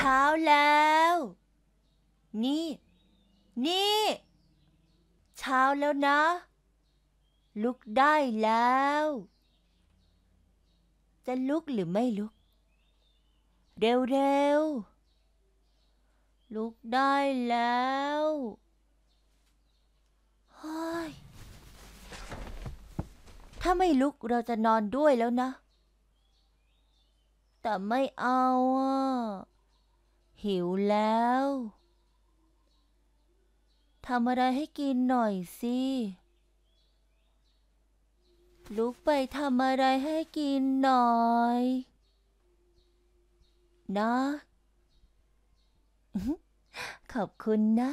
ช้าแล้ว นี่ นี่ เช้าแล้วนะ ลุกได้แล้ว จะลุกหรือไม่ลุก เร็วเร็ว ลุกได้แล้วเฮ้ยถ้าไม่ลุกเราจะนอนด้วยแล้วนะ แต่ไม่เอาอ่ะหิวแล้ว ทำอะไรให้กินหน่อยสิลุกไปทำอะไรให้กินหน่อย นะ ขอบคุณนะ